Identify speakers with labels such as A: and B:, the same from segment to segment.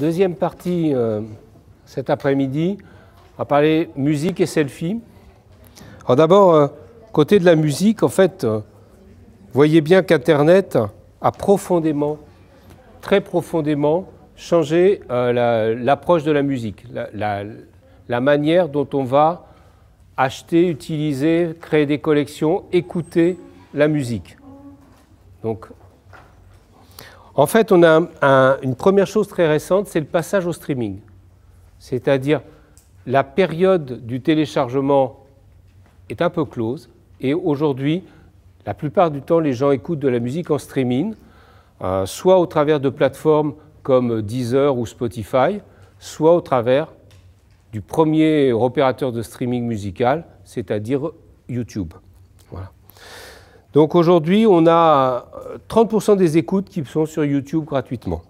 A: Deuxième partie euh, cet après-midi, on va parler musique et selfie. Alors d'abord, euh, côté de la musique, en fait, euh, voyez bien qu'Internet a profondément, très profondément, changé l'approche de la musique, la, manière dont on va acheter, utiliser, créer des collections, écouter la musique. Donc en fait, on a une première chose très récente, c'est le passage au streaming. C'est-à-dire, la période du téléchargement est un peu close. Et aujourd'hui, la plupart du temps, les gens écoutent de la musique en streaming, euh, soit au travers de plateformes comme Deezer ou Spotify, soit au travers du premier opérateur de streaming musical, c'est-à-dire YouTube. Donc aujourd'hui, on a 30% euh, des écoutes qui sont sur YouTube gratuitement.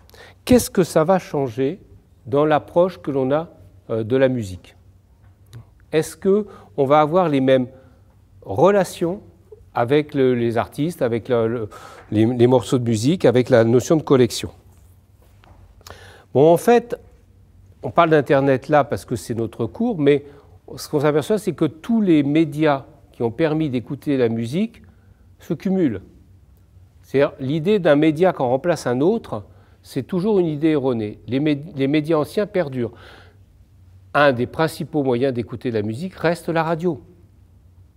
A: Qu'est-ce que ça va changer dans l'approche que l'on a euh, de la musique Est-ce que on va avoir les mêmes relations avec les artistes, avec les, les, morceaux de musique, avec la notion de collection Bon, en fait, on parle d'Internet là parce que c'est notre cours, mais ce qu'on s'aperçoit, c'est que tous les médias qui ont permis d'écouter la musique se cumulent. cest l'idée d'un média qu'en remplace un autre, c'est toujours une idée erronée. Les, médias anciens perdurent. Un des principaux moyens d'écouter la musique reste la radio,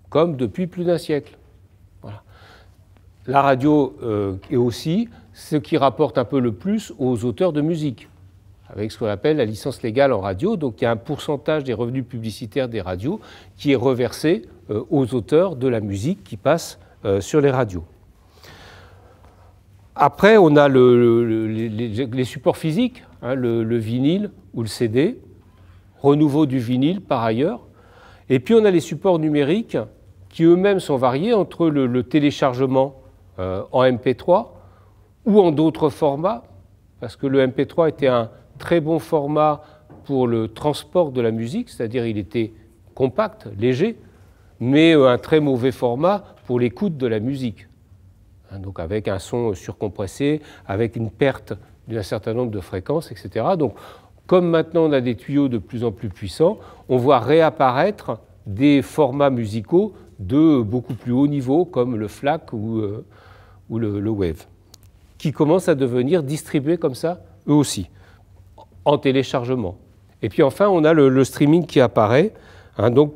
A: comme depuis plus d'un siècle. La radio euh, est aussi ce qui rapporte un peu le plus aux auteurs de musique, avec ce qu'on appelle la licence légale en radio. Donc il y a un pourcentage des revenus publicitaires des radios qui est reversé euh, aux auteurs de la musique qui passent euh, sur les radios. Après, on a les, supports physiques, hein, le, vinyle ou le CD, renouveau du vinyle par ailleurs. Et puis on a les supports numériques qui eux-mêmes sont variés entre le, téléchargement euh, en MP3 ou en d'autres formats, parce que le MP3 était un très bon format pour le transport de la musique, c'est-à-dire il était compact, léger, mais euh, un très mauvais format pour l'écoute de la musique. Hein, donc avec un son surcompressé, avec une perte d'un certain nombre de fréquences, etc. Donc comme maintenant on a des tuyaux de plus en plus puissants, on voit réapparaître des formats musicaux de beaucoup plus haut niveau, comme le FLAC euh, ou, le, le, WAVE, qui commencent à devenir distribués comme ça, eux aussi, en téléchargement. Et puis enfin, on a le, streaming qui apparaît. Hein, donc,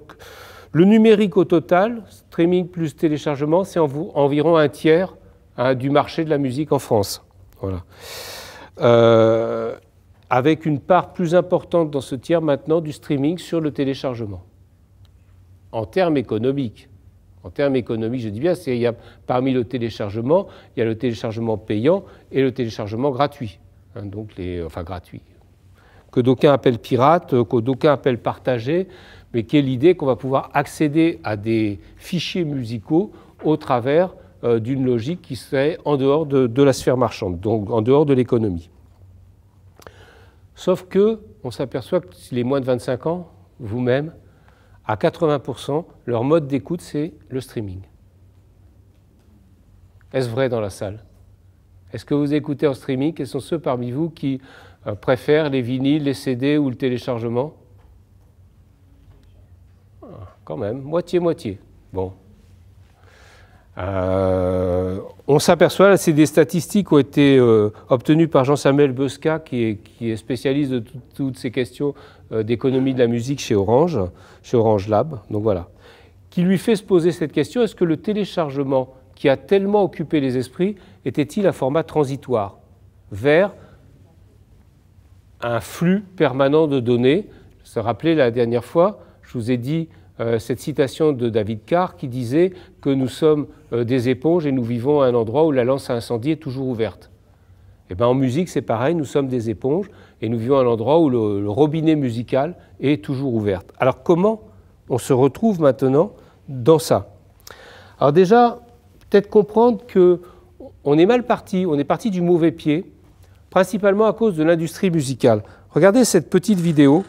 A: le numérique au total, streaming plus téléchargement, c'est environ un tiers hein, du marché de la musique en France. Voilà. Euh, avec une part plus importante dans ce tiers maintenant du streaming sur le téléchargement. En termes économiques, en termes économiques, je dis bien, il y a, parmi le téléchargement, il y a le téléchargement payant et le téléchargement gratuit. Hein, donc les, enfin gratuit, que d'aucuns appellent pirate, que d'aucuns appellent partagé mais qui est l'idée qu'on va pouvoir accéder à des fichiers musicaux au travers euh, d'une logique qui serait en dehors de, la sphère marchande, donc en dehors de l'économie. Sauf que on s'aperçoit que les moins de 25 ans, vous-même, à 80%, leur mode d'écoute, c'est le streaming. Est-ce vrai dans la salle Est-ce que vous écoutez en streaming Quels sont ceux parmi vous qui euh, préfèrent les vinyles, les CD ou le téléchargement ah, quand même, moitié-moitié. Bon. Euh, on s'aperçoit, c'est des statistiques qui ont été euh, obtenues par Jean-Samuel Bosca, qui est, spécialiste de toutes ces questions euh, d'économie de la musique chez Orange, chez Orange Lab, donc voilà, qui lui fait se poser cette question, est-ce que le téléchargement qui a tellement occupé les esprits était-il un format transitoire vers un flux permanent de données vous rappeler la dernière fois, je vous ai dit euh, cette citation de David Carr qui disait que nous sommes euh, des éponges et nous vivons à un endroit où la lance à incendie est toujours ouverte. Et eh ben en musique, c'est pareil, nous sommes des éponges et nous vivons à un endroit où le, robinet musical est toujours ouvert. Alors comment on se retrouve maintenant dans ça Alors déjà, peut-être comprendre que on est mal parti, on est parti du mauvais pied, principalement à cause de l'industrie musicale. Regardez cette petite vidéo.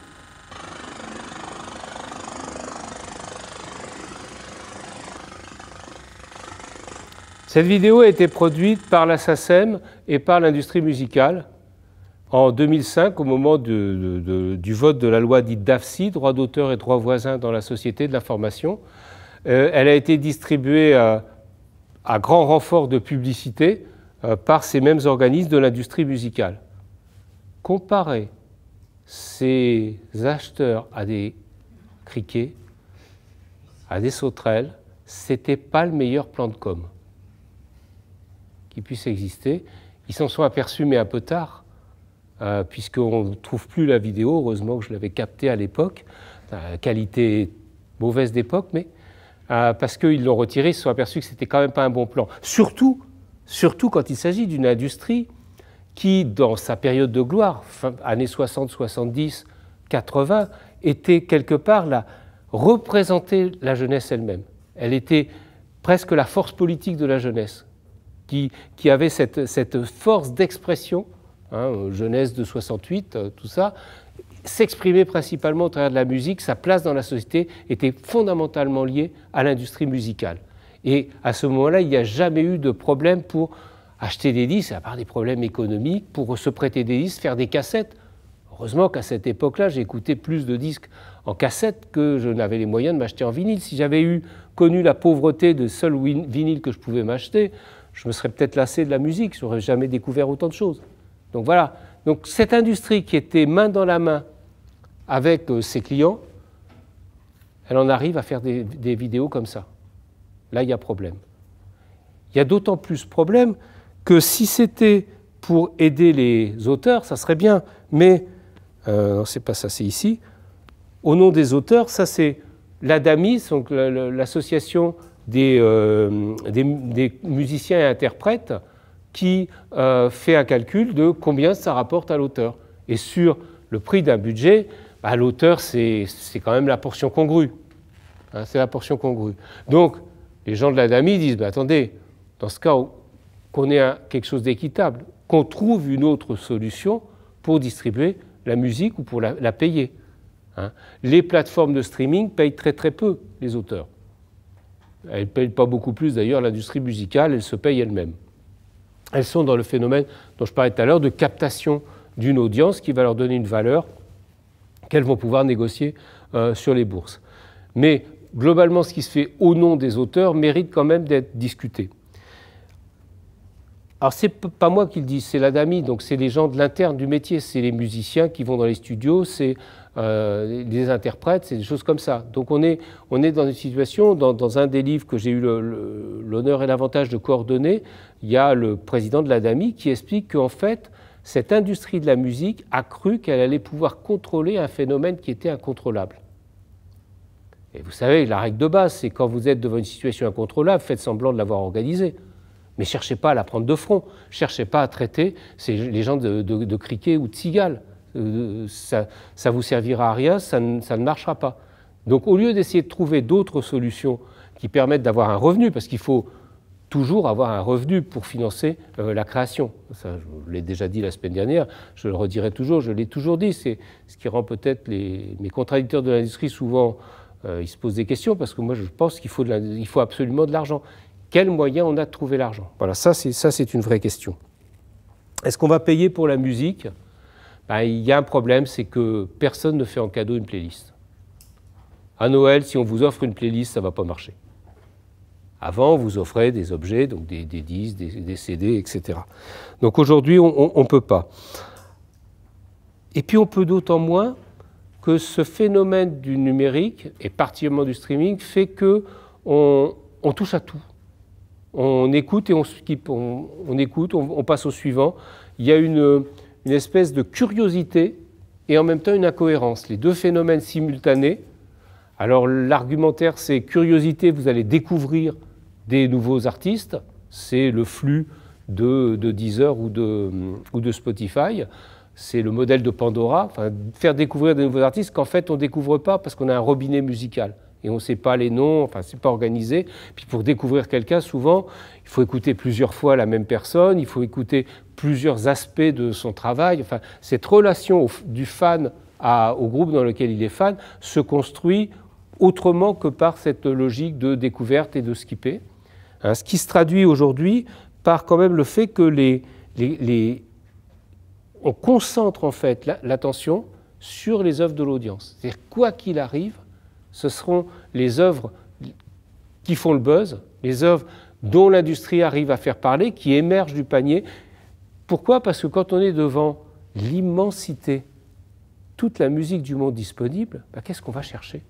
A: Cette vidéo a été produite par la e et par l'industrie musicale en 2005, au moment du vote de la loi dite DAFSI, droit d'auteur et droit voisin dans la société de l'information. Euh, elle a été distribuée à, grand renfort de publicité euh, par ces mêmes organismes de l'industrie musicale. Comparer ces acheteurs à des criquets, à des sauterelles, ce n'était pas le meilleur plan de com' puisse exister. Ils s'en sont aperçus, mais un peu tard, euh, puisqu'on ne trouve plus la vidéo. Heureusement que je l'avais captée à l'époque. Euh, qualité mauvaise d'époque, mais euh, parce qu'ils l'ont retirée, ils se sont aperçus que ce n'était quand même pas un bon plan. Surtout, surtout quand il s'agit d'une industrie qui, dans sa période de gloire, années 60, 70, 80, était quelque part la représenter la jeunesse elle-même. Elle était presque la force politique de la jeunesse qui, avait cette, force d'expression, hein, euh, jeunesse de 68, euh, tout ça, s'exprimer principalement au travers de la musique, sa place dans la société était fondamentalement liée à l'industrie musicale. Et à ce moment-là, il n'y a jamais eu de problème pour acheter des disques, à part des problèmes économiques, pour se prêter des disques, faire des cassettes. Heureusement qu'à cette époque-là, j'ai écouté plus de disques en cassette que je n'avais les moyens de m'acheter en vinyle. Si j'avais eu connu la pauvreté de seul vinyle que je pouvais m'acheter, je me serais peut-être lassé de la musique, je n'aurais jamais découvert autant de choses. Donc voilà. Donc cette industrie qui était main dans la main avec euh, ses clients, elle en arrive à faire des, vidéos comme ça. Là, il y a problème. Il y a d'autant plus problème que si c'était pour aider les auteurs, ça serait bien. Mais, non, euh, c'est pas ça, c'est ici. Au nom des auteurs, ça c'est l'ADAMIS, donc l'association euh, des, musiciens et interprètes qui euh, fait un calcul de combien ça rapporte à l'auteur. Et sur le prix d'un budget, à bah, l'auteur, c'est quand même la portion congrue. Hein, c'est la portion congrue. Donc, les gens de la DAMI disent, bah, attendez, dans ce cas, qu'on ait quelque chose d'équitable, qu'on trouve une autre solution pour distribuer la musique ou pour la, payer. Hein. Les plateformes de streaming payent très très peu les auteurs. Elles ne payent pas beaucoup plus d'ailleurs l'industrie musicale, elle se paye elle-même. Elles sont dans le phénomène dont je parlais tout à l'heure de captation d'une audience qui va leur donner une valeur qu'elles vont pouvoir négocier euh, sur les bourses. Mais globalement, ce qui se fait au nom des auteurs mérite quand même d'être discuté. Alors n'est pas moi qui le dis, c'est l'ADAMI, donc c'est les gens de l'interne du métier, c'est les musiciens qui vont dans les studios, c'est les euh, interprètes, c'est des choses comme ça. Donc on est, on est dans une situation, dans, un des livres que j'ai eu l'honneur et l'avantage de coordonner, il y a le président de la DAMI qui explique qu'en fait, cette industrie de la musique a cru qu'elle allait pouvoir contrôler un phénomène qui était incontrôlable. Et vous savez, la règle de base, c'est quand vous êtes devant une situation incontrôlable, faites semblant de l'avoir organisée. Mais cherchez pas à la prendre de front, cherchez pas à traiter les gens de, de, criquet ou de cigales. Euh, ça, ça, vous servira à rien, ça ne, marchera pas. Donc au lieu d'essayer de trouver d'autres solutions qui permettent d'avoir un revenu, parce qu'il faut toujours avoir un revenu pour financer euh, la création. Ça, je l'ai déjà dit la semaine dernière, je le redirai toujours, je l'ai toujours dit. C'est ce qui rend peut-être les, mes contradicteurs de l'industrie souvent, euh, ils se posent des questions parce que moi je pense qu'il faut, absolument de l'argent. Quel moyen on a de trouver l'argent Voilà, ça c'est une vraie question. Est-ce qu'on va payer pour la musique ben, il y a un problème, c'est que personne ne fait en cadeau une playlist. À Noël, si on vous offre une playlist, ça ne va pas marcher. Avant, on vous offrait des objets, donc des, des disques, des, CD, etc. Donc aujourd'hui, on ne peut pas. Et puis on peut d'autant moins que ce phénomène du numérique, et particulièrement du streaming, fait que on, touche à tout. On écoute et on skip, on, écoute, on, passe au suivant. Il y a une, une espèce de curiosité et en même temps une incohérence, les deux phénomènes simultanés. Alors l'argumentaire, c'est curiosité, vous allez découvrir des nouveaux artistes, c'est le flux de, de Deezer ou de, ou de Spotify, c'est le modèle de Pandora, faire découvrir des nouveaux artistes qu'en fait on ne découvre pas parce qu'on a un robinet musical et on ne sait pas les noms, enfin c'est pas organisé. Puis pour découvrir quelqu'un, souvent il faut écouter plusieurs fois la même personne, il faut écouter plusieurs aspects de son travail. Enfin, cette relation du fan au groupe dans lequel il est fan se construit autrement que par cette logique de découverte et de skipper. Hein, ce qui se traduit aujourd'hui par quand même le fait que les, on concentre en fait l'attention sur les œuvres de l'audience. cest quoi qu'il arrive, ce seront les œuvres qui font le buzz, les œuvres dont l'industrie arrive à faire parler, qui émerge du panier. Pourquoi Parce que quand on est devant l'immensité, toute la musique du monde disponible, bah, qu'est-ce qu'on va chercher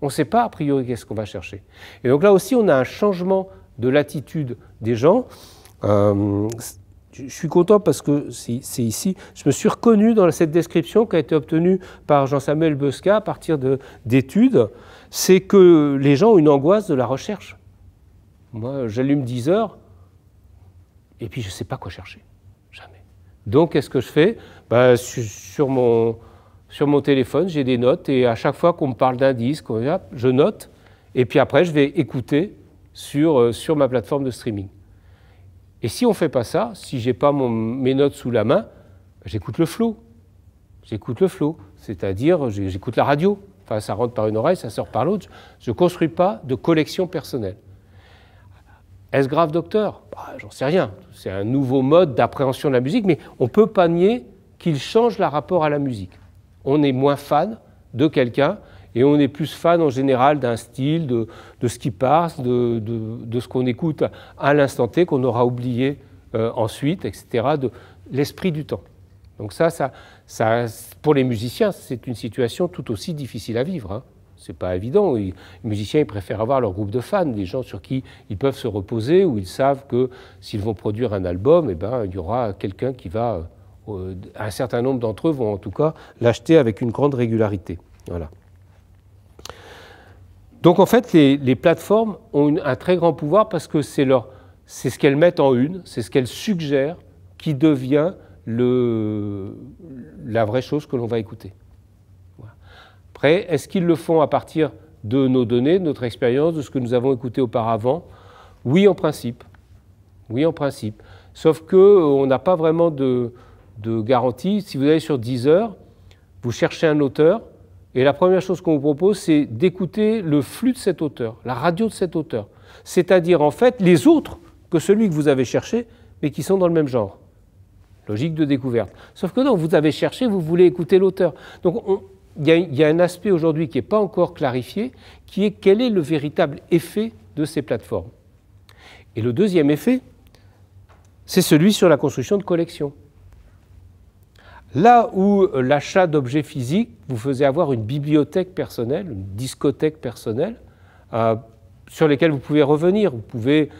A: On ne sait pas a priori qu'est-ce qu'on va chercher. Et donc là aussi, on a un changement de l'attitude des gens. Euh, je suis content parce que c'est ici. Je me suis reconnu dans cette description qui a été obtenue par Jean-Samuel Bosca à partir d'études. C'est que les gens ont une angoisse de la recherche. Moi, j'allume 10 heures et puis je ne sais pas quoi chercher. Jamais. Donc, qu'est-ce que je fais bah, sur, mon, téléphone, j'ai des notes et à chaque fois qu'on me parle d'un disque, je note et puis après, je vais écouter sur, euh, ma plateforme de streaming. Et si on ne fait pas ça, si je n'ai pas mes notes sous la main, j'écoute le flow. J'écoute le flow, c'est-à-dire j'écoute la radio. Enfin, ça rentre par une oreille, ça sort par l'autre. Je ne construis pas de collection personnelle. Est-ce grave, docteur bah, J'en sais rien. C'est un nouveau mode d'appréhension de la musique, mais on ne peut pas nier qu'il change le rapport à la musique. On est moins fan de quelqu'un et on est plus fan en général d'un style, de, ce qui passe, de, ce qu'on écoute à l'instant T, qu'on aura oublié euh, ensuite, etc., de l'esprit du temps. Donc ça, pour les musiciens, c'est une situation tout aussi difficile à vivre. Hein n'est pas évident. Les musiciens, préfèrent avoir leur groupe de fans, des gens sur qui ils peuvent se reposer, où ils savent que s'ils vont produire un album, eh ben, il y aura quelqu'un qui va, euh, un certain nombre d'entre eux vont en tout cas l'acheter avec une grande régularité. Voilà. Donc en fait, les, plateformes ont un très grand pouvoir parce que c'est leur, c'est ce qu'elles mettent en une, c'est ce qu'elles suggèrent qui devient le, la vraie chose que l'on va écouter. Après, Est-ce qu'ils le font à partir de nos données, de notre expérience, de ce que nous avons écouté auparavant Oui, en principe. Oui, en principe. Sauf qu'on euh, n'a pas vraiment de, garantie. Si vous allez sur Deezer, vous cherchez un auteur, et la première chose qu'on vous propose, c'est d'écouter le flux de cet auteur, la radio de cet auteur. C'est-à-dire, en fait, les autres que celui que vous avez cherché, mais qui sont dans le même genre. Logique de découverte. Sauf que non, vous avez cherché, vous voulez écouter l'auteur. Donc, on, il y, a, un aspect aujourd'hui qui n'est pas encore clarifié, qui est quel est le véritable effet de ces plateformes. Et le deuxième effet, c'est celui sur la construction de collections. Là où euh, l'achat d'objets physiques vous faisait avoir une bibliothèque personnelle, une discothèque personnelle, euh, sur lesquelles vous pouvez revenir. Vous pouvez,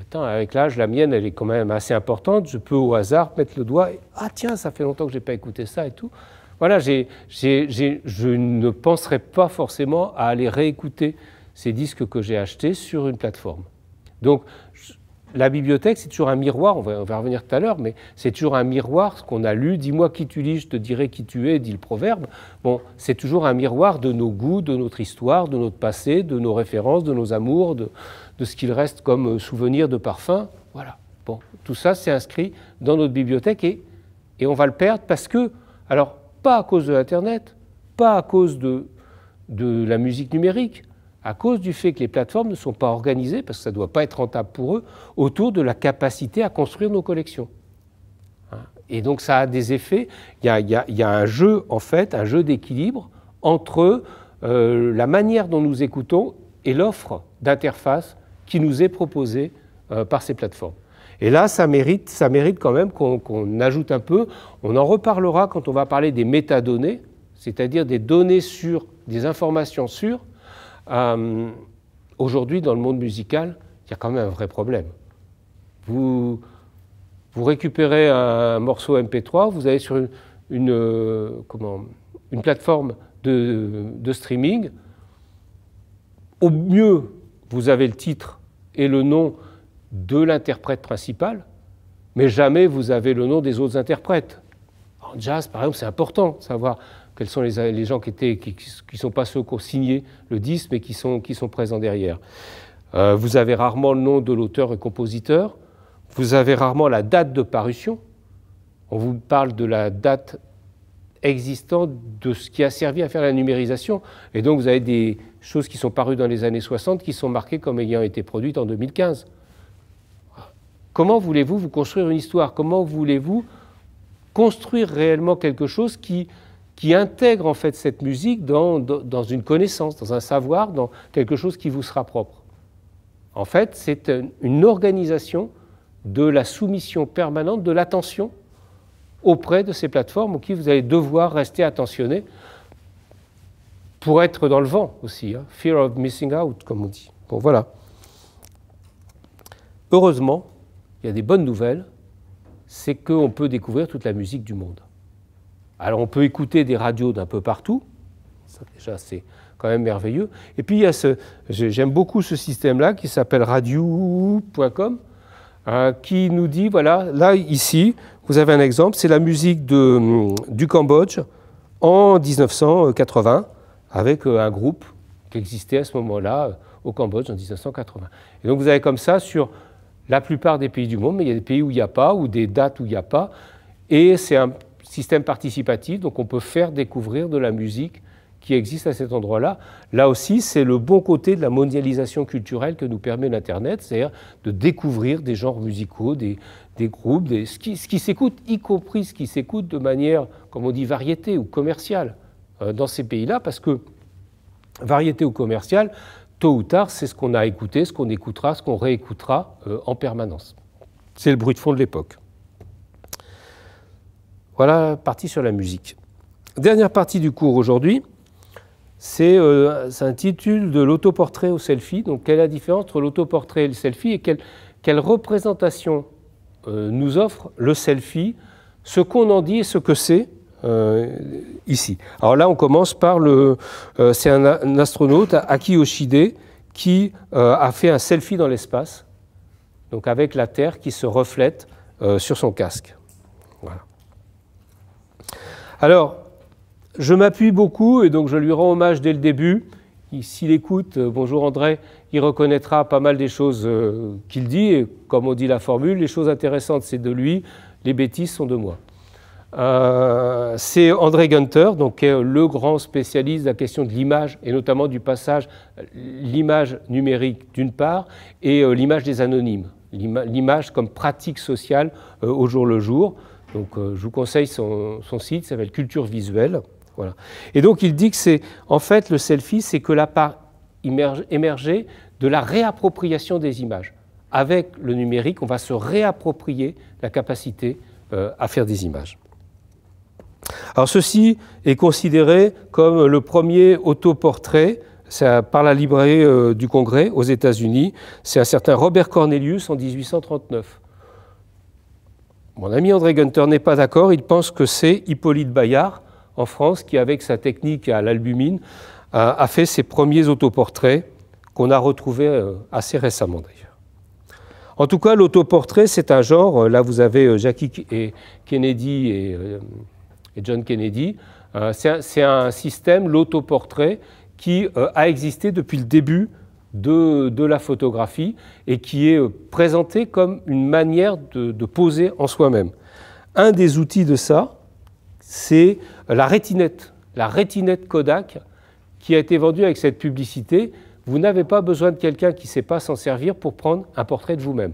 A: attends, avec l'âge, la mienne, elle est quand même assez importante, je peux au hasard mettre le doigt, ah tiens, ça fait longtemps que je n'ai pas écouté ça et tout voilà, je ne penserai pas forcément à aller réécouter ces disques que j'ai achetés sur une plateforme. Donc, la bibliothèque, c'est toujours un miroir, on va, revenir tout à l'heure, mais c'est toujours un miroir, ce qu'on a lu, dis-moi qui tu lis, je te dirai qui tu es, dit le proverbe. Bon, c'est toujours un miroir de nos goûts, de notre histoire, de notre passé, de nos références, de nos amours, de, ce qu'il reste comme euh, souvenir de parfum. Voilà. Bon, tout ça, c'est inscrit dans notre bibliothèque et, et on va le perdre parce que, alors, pas à cause de l'Internet, pas à cause de, de la musique numérique, à cause du fait que les plateformes ne sont pas organisées, parce que ça ne doit pas être rentable pour eux, autour de la capacité à construire nos collections. Hein. Et donc ça a des effets, il y a, un jeu en fait, un jeu d'équilibre entre euh, la manière dont nous écoutons et l'offre d'interface qui nous est proposée euh, par ces plateformes. Et là, ça mérite, ça mérite quand même qu'on ajoute un peu. On en reparlera quand on va parler des métadonnées, c'est-à-dire des données sur des informations sûres. Euh, aujourd'hui, dans le monde musical, il y a quand même un vrai problème. Vous, récupérez un morceau MP3, vous allez sur une, euh, comment, une plateforme de, de streaming. Au mieux, vous avez le titre et le nom de l'interprète principal, mais jamais vous avez le nom des autres interprètes. En jazz, par exemple, c'est important de savoir quels sont les, gens qui ne qui, sont pas ceux qui ont signé le disque, mais qui sont, présents derrière. Euh, vous avez rarement le nom de l'auteur et compositeur. Vous avez rarement la date de parution. On vous parle de la date existante de ce qui a servi à faire la numérisation. Et donc, vous avez des choses qui sont parues dans les années 60 qui sont marquées comme ayant été produites en 2015. Comment voulez-vous vous construire une histoire Comment voulez-vous construire réellement quelque chose qui, qui intègre en fait cette musique dans, une connaissance, dans un savoir, dans quelque chose qui vous sera propre En fait, c'est une organisation de la soumission permanente de l'attention auprès de ces plateformes auxquelles vous allez devoir rester attentionné pour être dans le vent aussi. Hein. Fear of missing out, comme on dit. Bon, voilà. Heureusement, il y a des bonnes nouvelles, c'est qu'on peut découvrir toute la musique du monde. Alors on peut écouter des radios d'un peu partout, ça déjà c'est quand même merveilleux. Et puis il y a ce, j'aime beaucoup ce système-là qui s'appelle radio.com, euh, qui nous dit, voilà, là ici, vous avez un exemple, c'est la musique de, hum, du Cambodge en 1980, avec euh, un groupe qui existait à ce moment-là euh, au Cambodge en 1980. Et donc vous avez comme ça sur la plupart des pays du monde, mais il y a des pays où il n'y a pas, ou des dates où il n'y a pas. Et c'est un système participatif, donc on peut faire découvrir de la musique qui existe à cet endroit-là. Là aussi, c'est le bon côté de la mondialisation culturelle que nous permet l'Internet, c'est-à-dire de découvrir des genres musicaux, des, groupes, ce qui, s'écoute, y compris ce qui s'écoute de manière, comme on dit, variété ou commerciale euh, dans ces pays-là, parce que variété ou commerciale, tôt ou tard, c'est ce qu'on a écouté, ce qu'on écoutera, ce qu'on réécoutera euh, en permanence. C'est le bruit de fond de l'époque. Voilà la partie sur la musique. Dernière partie du cours aujourd'hui, c'est un euh, titre de l'autoportrait au selfie. Donc, quelle est la différence entre l'autoportrait et le selfie et quelle, représentation euh, nous offre le selfie, ce qu'on en dit et ce que c'est euh, ici. Alors là, on commence par le. Euh, c'est un, astronaute, Aki Yoshide, qui euh, a fait un selfie dans l'espace, donc avec la Terre qui se reflète sur son casque. Voilà. Alors, je m'appuie beaucoup et donc je lui rends hommage dès le début. S'il écoute, bonjour André, il reconnaîtra pas mal des choses qu'il dit. Et comme on dit la formule, les choses intéressantes, c'est de lui, les bêtises sont de moi. Euh, c'est André Gunther, donc, le grand spécialiste de la question de l'image et notamment du passage, l'image numérique d'une part et euh, l'image des anonymes, l'image comme pratique sociale euh, au jour le jour. Donc je vous conseille son, site, ça s'appelle Culture visuelle. Et donc il dit que c'est en fait le selfie, c'est que la part émergée de la réappropriation des images. Avec le numérique, on va se réapproprier la capacité à faire des images. Alors ceci est considéré comme le premier autoportrait par la librairie euh, du Congrès aux États-Unis. C'est un certain Robert Cornelius en 1839. Mon ami André Gunther n'est pas d'accord. Il pense que c'est Hippolyte Bayard en France qui, avec sa technique à l'albumine, a, fait ses premiers autoportraits qu'on a retrouvés euh, assez récemment d'ailleurs. En tout cas, l'autoportrait, c'est un genre. Euh, là, vous avez Jackie et Kennedy et John Kennedy. Euh, c'est un, système, l'autoportrait, qui euh, a existé depuis le début de, la photographie et qui est euh, présenté comme une manière de, de poser en soi-même. Un des outils de ça, c'est la rétinette, la rétinette Kodak qui a été vendue avec cette publicité. Vous n'avez pas besoin de quelqu'un qui ne sait pas s'en servir pour prendre un portrait de vous-même.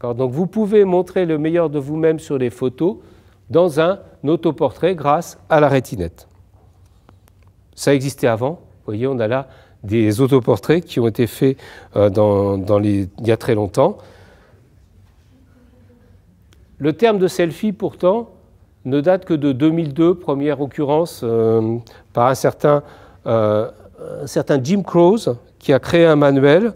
A: Donc vous pouvez montrer le meilleur de vous-même sur les photos dans un autoportrait grâce à la rétinette. Ça existait avant. Vous voyez, on a là des autoportraits qui ont été faits euh, il y a très longtemps. Le terme de selfie, pourtant, ne date que de 2002, première occurrence euh, par un certain, euh, certain Jim Crows qui a créé un manuel.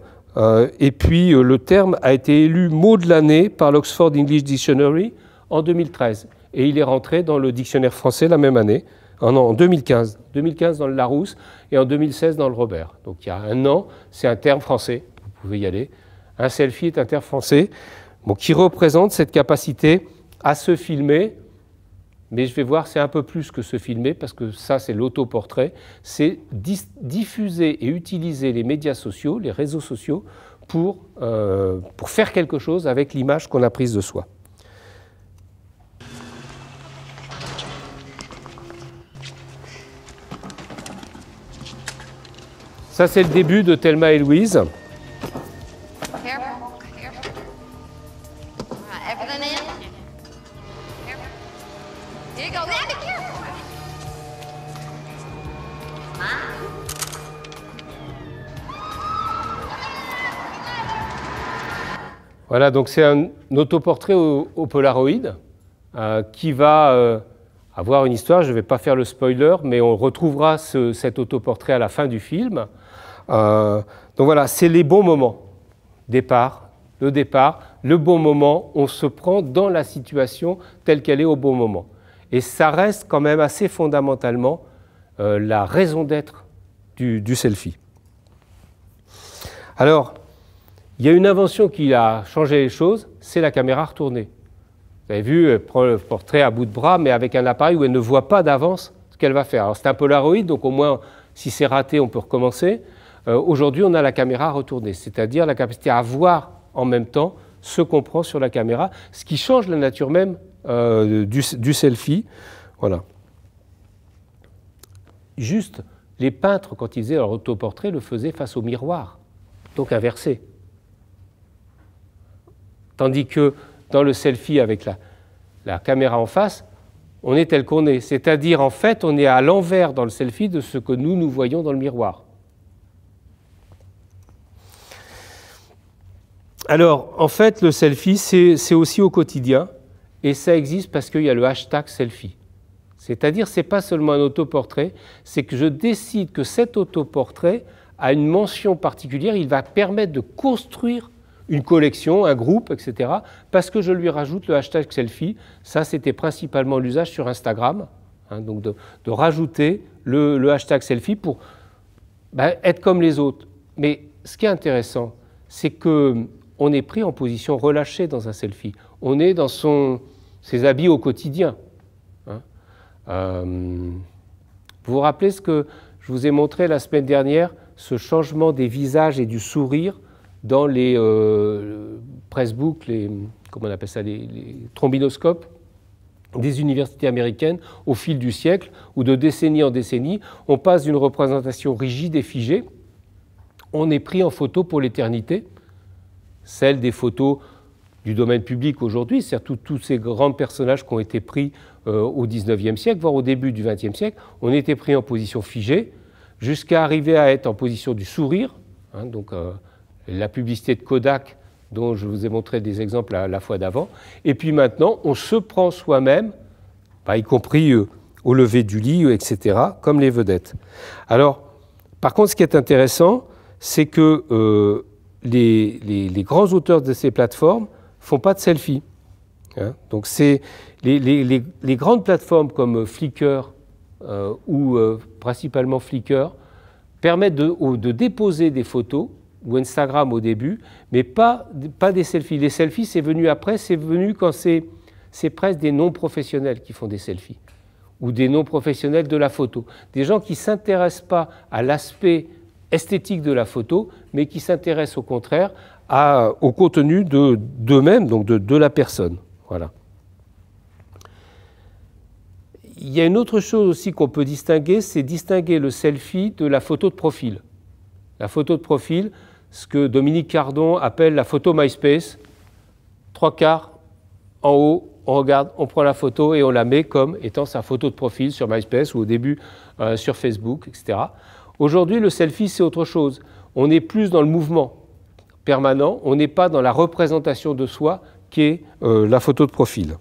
A: et puis le terme a été élu mot de l'année par l'Oxford English Dictionary en 2013 et il est rentré dans le dictionnaire français la même année, en, 2015. 2015 dans le Larousse et en 2016 dans le Robert. Donc il y a un an, c'est un terme français, vous pouvez y aller. Un selfie est un terme français bon, qui représente cette capacité à se filmer, mais je vais voir, c'est un peu plus que se filmer, parce que ça, c'est l'autoportrait, c'est diffuser et utiliser les médias sociaux, les réseaux sociaux, pour, euh, pour faire quelque chose avec l'image qu'on a prise de soi. Ça, c'est le début de Thelma et Louise. Voilà, donc c'est un autoportrait au, Polaroid euh, qui va euh, avoir une histoire. Je ne vais pas faire le spoiler, mais on retrouvera cet autoportrait à la fin du film. Euh, donc voilà, c'est les bons moments. Départ, le départ, le bon moment, on se prend dans la situation telle qu'elle est au bon moment. Et ça reste quand même assez fondamentalement euh, la raison d'être du, selfie. Alors, il y a une invention qui a changé les choses, c'est la caméra retournée. Vous avez vu, elle prend le portrait à bout de bras, mais avec un appareil où elle ne voit pas d'avance ce qu'elle va faire. Alors c'est un peu Polaroid, donc au moins, si c'est raté, on peut recommencer. Euh, aujourd'hui, on a la caméra retournée, c'est-à-dire la capacité à voir en même temps ce qu'on prend sur la caméra, ce qui change la nature même euh, du, selfie. Voilà. Juste, les peintres, quand ils faisaient leur autoportrait, le faisaient face au miroir, donc inversé. Tandis que dans le selfie avec la, la caméra en face, on est tel qu'on est. C'est-à-dire, en fait, on est à l'envers dans le selfie de ce que nous, nous voyons dans le miroir. Alors, en fait, le selfie, c'est aussi au quotidien, et ça existe parce qu'il y a le hashtag selfie. C'est-à-dire, ce n'est pas seulement un autoportrait, c'est que je décide que cet autoportrait a une mention particulière, il va permettre de construire une collection, un groupe, etc., parce que je lui rajoute le hashtag selfie. Ça, c'était principalement l'usage sur Instagram, hein, donc de, rajouter le, hashtag selfie pour ben, être comme les autres. Mais ce qui est intéressant, c'est que on est pris en position relâchée dans un selfie. On est dans ses habits au quotidien. Hein. Euh, vous vous rappelez ce que je vous ai montré la semaine dernière, ce changement des visages et du sourire dans les euh, pressbooks, les, comment on appelle ça, les, les trombinoscopes des universités américaines au fil du siècle ou de décennie en décennie. On passe d'une représentation rigide et figée, on est pris en photo pour l'éternité, celle des photos du domaine public aujourd'hui, c'est-à-dire tous ces grands personnages qui ont été pris euh, au 19e siècle, voire au début du 20e siècle, on était pris en position figée jusqu'à arriver à être en position du sourire. Hein, donc euh, la publicité de Kodak dont je vous ai montré des exemples à la fois d'avant. Et puis maintenant, on se prend soi-même, y compris euh, au lever du lit, etc., comme les vedettes. Alors, par contre, ce qui est intéressant, c'est que les, grands auteurs de ces plateformes font pas de selfies. Hein. Donc c'est les, grandes plateformes comme Flickr euh, ou euh, principalement Flickr permettent de, déposer des photos ou Instagram au début, mais pas, pas des selfies. Les selfies, c'est venu après, c'est venu quand c'est, c'est presque des non-professionnels qui font des selfies ou des non-professionnels de la photo. Des gens qui ne s'intéressent pas à l'aspect esthétique de la photo, mais qui s'intéresse au contraire au contenu d'eux-mêmes, donc de, la personne. Voilà. Il y a une autre chose aussi qu'on peut distinguer, c'est distinguer le selfie de la photo de profil. La photo de profil, ce que Dominique Cardon appelle la photo MySpace, trois quarts en haut, on regarde, on prend la photo et on la met comme étant sa photo de profil sur MySpace ou au début euh, sur Facebook, etc. Aujourd'hui, le selfie, c'est autre chose. On est plus dans le mouvement permanent, on n'est pas dans la représentation de soi qui est euh, la photo de profil.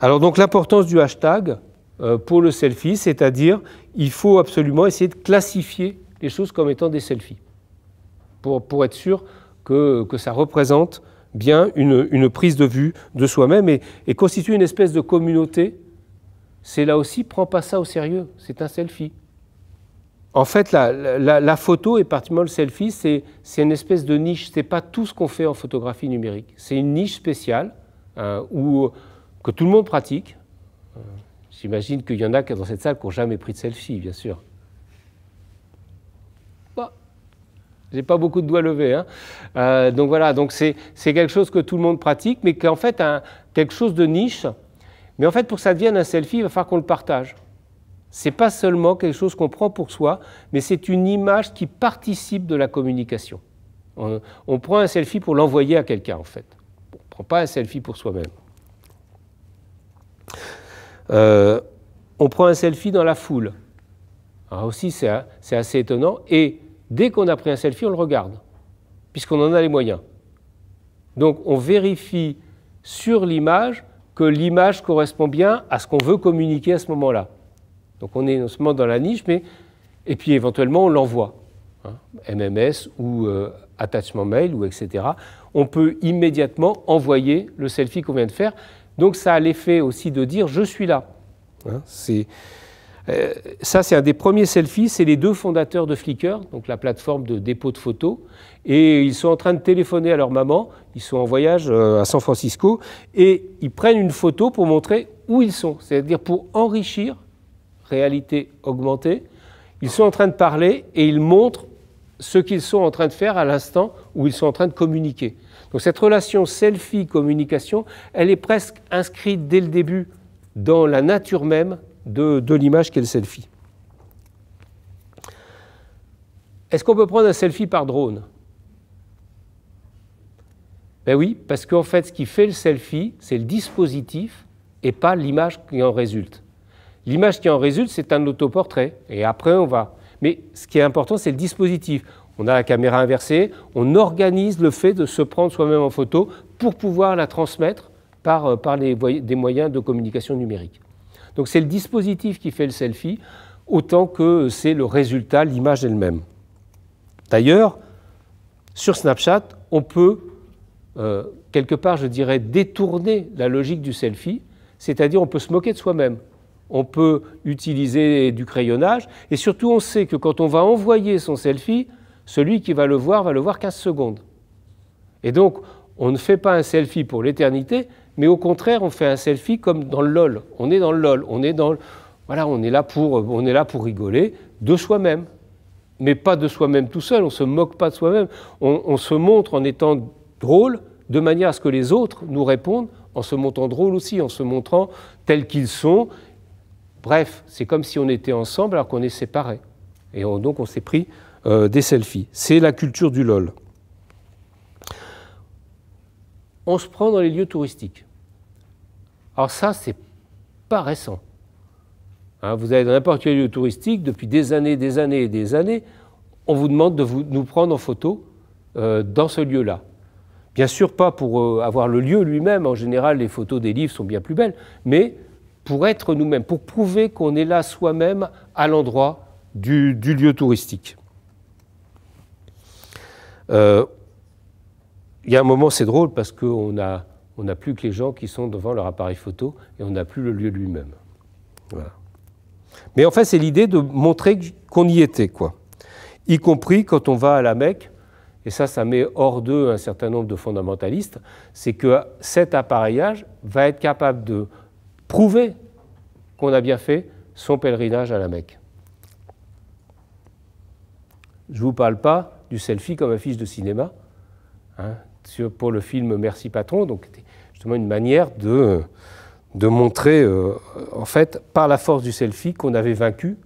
A: Alors donc l'importance du hashtag euh, pour le selfie, c'est-à-dire il faut absolument essayer de classifier les choses comme étant des selfies, pour, être sûr que, ça représente bien une, prise de vue de soi-même et, et constitue une espèce de communauté c'est là aussi, prends pas ça au sérieux, c'est un selfie. En fait, la, photo, et particulièrement le selfie, c'est une espèce de niche. Ce n'est pas tout ce qu'on fait en photographie numérique. C'est une niche spéciale euh, euh, que tout le monde pratique. Euh, j'imagine qu'il y en a dans cette salle qui n'ont jamais pris de selfie, bien sûr. Bah. J'ai pas beaucoup de doigts levés. Hein. donc voilà, donc c'est quelque chose que tout le monde pratique, mais qu'en fait, quelque chose de niche mais en fait, pour que ça devienne un selfie, il va falloir qu'on le partage. n'est pas seulement quelque chose qu'on prend pour soi, mais c'est une image qui participe de la communication. On, prend un selfie pour l'envoyer à quelqu'un, en fait. On ne prend pas un selfie pour soi-même. Euh, on prend un selfie dans la foule. Alors ah, aussi, c'est assez étonnant. Et dès qu'on a pris un selfie, on le regarde, puisqu'on en a les moyens. Donc on vérifie sur l'image que l'image correspond bien à ce qu'on veut communiquer à ce moment-là. Donc on est non dans la niche, mais et puis éventuellement on l'envoie, hein, MMS ou euh, attachement mail ou etc. On peut immédiatement envoyer le selfie qu'on vient de faire. Donc ça a l'effet aussi de dire je suis là. Hein. c'est euh, ça, c'est un des premiers selfies. C'est les deux fondateurs de Flickr, donc la plateforme de dépôt de photos. Et ils sont en train de téléphoner à leur maman. Ils sont en voyage euh, à San Francisco. Et ils prennent une photo pour montrer où ils sont. C'est-à-dire pour enrichir, réalité augmentée. Ils sont en train de parler et ils montrent ce qu'ils sont en train de faire à l'instant où ils sont en train de communiquer. Donc cette relation selfie-communication, elle est presque inscrite dès le début dans la nature même de, l'image qu'est le selfie. Est-ce qu'on peut prendre un selfie par drone Ben oui, parce qu'en fait, ce qui fait le selfie, c'est le dispositif et pas l'image qui en résulte. L'image qui en résulte, c'est un autoportrait. Et après, on va. Mais ce qui est important, c'est le dispositif. On a la caméra inversée, on organise le fait de se prendre soi-même en photo pour pouvoir la transmettre par, euh, par les, des moyens de communication numérique. Donc c'est le dispositif qui fait le selfie, autant que c'est le résultat, l'image elle-même. D'ailleurs, sur Snapchat, on peut, euh, quelque part, je dirais, détourner la logique du selfie, c'est-à-dire on peut se moquer de soi-même, on peut utiliser du crayonnage, et surtout on sait que quand on va envoyer son selfie, celui qui va le voir va le voir 15 secondes. Et donc, on ne fait pas un selfie pour l'éternité, mais au contraire, on fait un selfie comme dans le LOL. On est dans le LOL, on est dans Voilà, on est là pour, on est là pour rigoler de soi-même, mais pas de soi-même tout seul, on ne se moque pas de soi-même, on, se montre en étant drôle, de manière à ce que les autres nous répondent en se montrant drôle aussi, en se montrant tels qu'ils sont. Bref, c'est comme si on était ensemble alors qu'on est séparés. Et donc on s'est pris euh, des selfies. C'est la culture du LOL. On se prend dans les lieux touristiques. Alors ça, c'est pas récent. Hein, vous allez dans n'importe quel lieu touristique, depuis des années, des années et des années, on vous demande de vous, nous prendre en photo euh, dans ce lieu-là. Bien sûr, pas pour euh, avoir le lieu lui-même, en général, les photos des livres sont bien plus belles, mais pour être nous-mêmes, pour prouver qu'on est là soi-même à l'endroit du, lieu touristique. Euh, il y a un moment, c'est drôle parce qu'on a on n'a plus que les gens qui sont devant leur appareil photo et on n'a plus le lieu lui-même. Mais en fait, c'est l'idée de montrer qu'on y était, quoi. Y compris quand on va à la Mecque, et ça, ça met hors d'eux un certain nombre de fondamentalistes, c'est que cet appareillage va être capable de prouver qu'on a bien fait son pèlerinage à la Mecque. Je ne vous parle pas du selfie comme affiche de cinéma, hein, pour le film Merci Patron, donc justement une manière de, de montrer, euh, en fait, par la force du selfie, qu'on avait vaincu,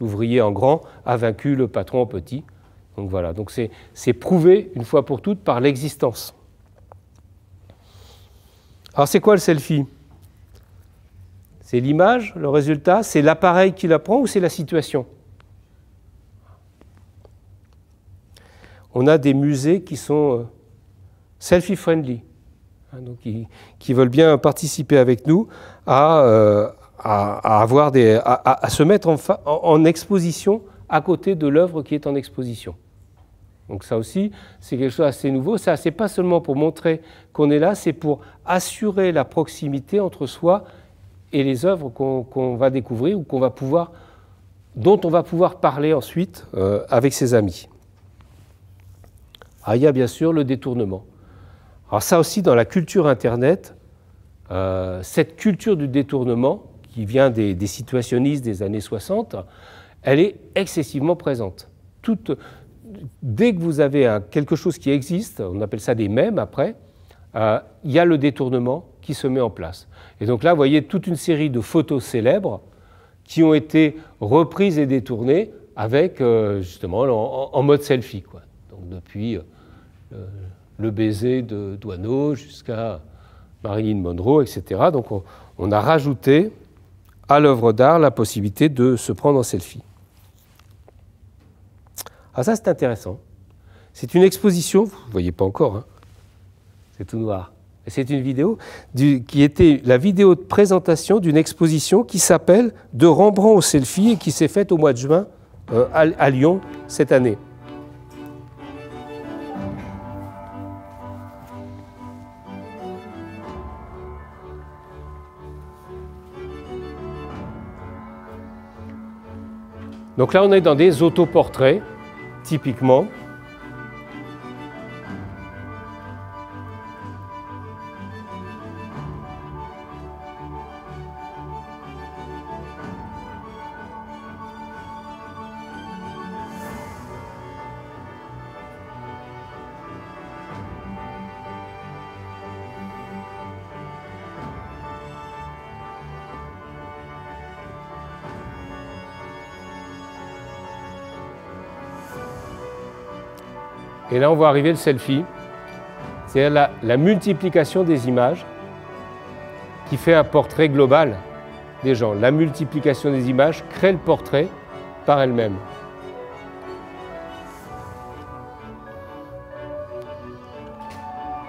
A: l'ouvrier en grand a vaincu le patron en petit. Donc voilà, donc c'est prouvé une fois pour toutes par l'existence. Alors c'est quoi le selfie C'est l'image, le résultat, c'est l'appareil qui la prend ou c'est la situation On a des musées qui sont euh, selfie-friendly. Hein, qui, veulent bien participer avec nous à, euh, avoir des, à, se mettre en, exposition à côté de l'œuvre qui est en exposition. Donc ça aussi, c'est quelque chose d'assez nouveau. Ça, c'est pas seulement pour montrer qu'on est là, c'est pour assurer la proximité entre soi et les œuvres qu'on va découvrir ou qu'on va pouvoir, dont on va pouvoir parler ensuite euh, avec ses amis. Ah, il y a bien sûr le détournement. Alors ça aussi, dans la culture Internet, euh, cette culture du détournement, qui vient des, situationnistes des années 60, elle est excessivement présente. dès que vous avez quelque chose qui existe, on appelle ça des mèmes après, euh, il y a le détournement qui se met en place. Et donc là, vous voyez toute une série de photos célèbres qui ont été reprises et détournées avec, euh, justement, en, mode selfie. Quoi. Donc depuis le baiser de Douaneau jusqu'à Marilyn Monroe, etc. Donc on, a rajouté à l'œuvre d'art la possibilité de se prendre en selfie. Ah ça c'est intéressant. C'est une exposition, vous ne voyez pas encore, hein. c'est tout noir. C'est une vidéo qui était la vidéo de présentation d'une exposition qui s'appelle De Rembrandt au selfie et qui s'est faite au mois de juin euh, à Lyon cette année. Donc là, on est dans des autoportraits, typiquement. Et là, on voit arriver le selfie, c'est-à-dire la, multiplication des images qui fait un portrait global des gens. La multiplication des images crée le portrait par elle-même.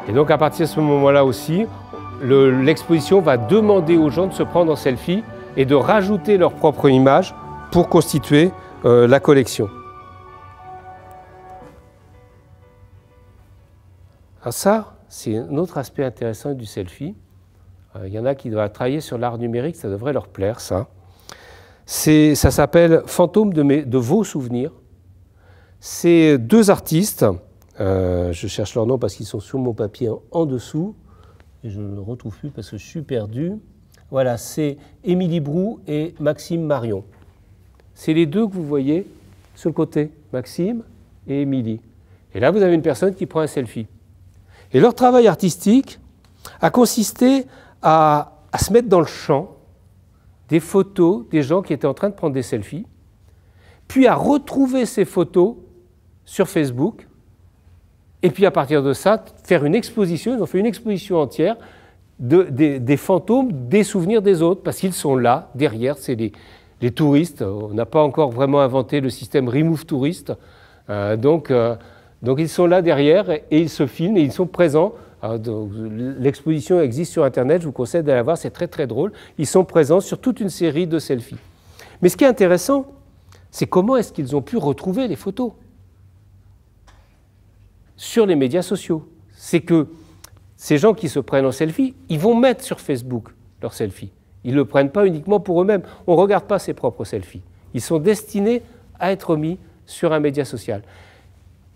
A: Et donc à partir de ce moment-là aussi, l'exposition va demander aux gens de se prendre en selfie et de rajouter leur propre image pour constituer euh, la collection. Ah, ça, c'est un autre aspect intéressant du selfie. Euh, il y en a qui doivent travailler sur l'art numérique, ça devrait leur plaire, ça. Ça s'appelle Fantôme de, de vos souvenirs. C'est deux artistes, euh, je cherche leur nom parce qu'ils sont sur mon papier en, en dessous, et je ne le retrouve plus parce que je suis perdu. Voilà, c'est Émilie Brou et Maxime Marion. C'est les deux que vous voyez sur le côté, Maxime et Émilie. Et là, vous avez une personne qui prend un selfie. Et leur travail artistique a consisté à, se mettre dans le champ des photos des gens qui étaient en train de prendre des selfies, puis à retrouver ces photos sur Facebook, et puis à partir de ça, faire une exposition. Ils ont fait une exposition entière des, fantômes, des souvenirs des autres, parce qu'ils sont là, derrière, c'est les, touristes. On n'a pas encore vraiment inventé le système Remove Tourist. Euh, donc, euh, donc ils sont là derrière et ils se filment et ils sont présents. L'exposition existe sur Internet, je vous conseille d'aller la voir, c'est très très drôle. Ils sont présents sur toute une série de selfies. Mais ce qui est intéressant, c'est comment est-ce qu'ils ont pu retrouver les photos sur les médias sociaux. C'est que ces gens qui se prennent en selfie, ils vont mettre sur Facebook leur selfie. Ils ne le prennent pas uniquement pour eux-mêmes. On ne regarde pas ses propres selfies. Ils sont destinés à être mis sur un média social.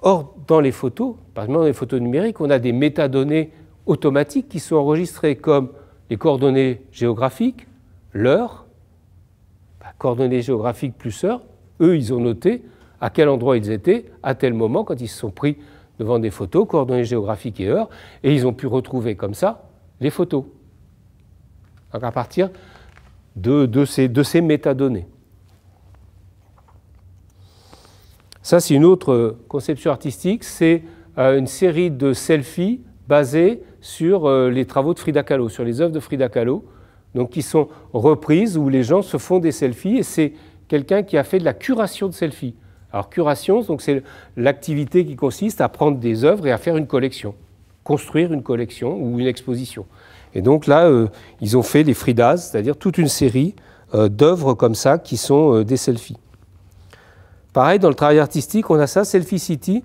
A: Or, dans les photos, par exemple dans les photos numériques, on a des métadonnées automatiques qui sont enregistrées comme les coordonnées géographiques, l'heure, bah, coordonnées géographiques plus heure, eux, ils ont noté à quel endroit ils étaient à tel moment quand ils se sont pris devant des photos, coordonnées géographiques et heures, et ils ont pu retrouver comme ça les photos. Donc à partir de ces métadonnées. Ça, c'est une autre euh, conception artistique, c'est euh, une série de selfies basées sur euh, les travaux de Frida Kahlo, sur les œuvres de Frida Kahlo, donc qui sont reprises où les gens se font des selfies et c'est quelqu'un qui a fait de la curation de selfies. Alors curation, donc c'est l'activité qui consiste à prendre des œuvres et à faire une collection, construire une collection ou une exposition. Et donc là, ils ont fait les Fridas, c'est-à-dire toute une série d'œuvres comme ça qui sont des selfies. Pareil, dans le travail artistique, on a ça, Selfie City.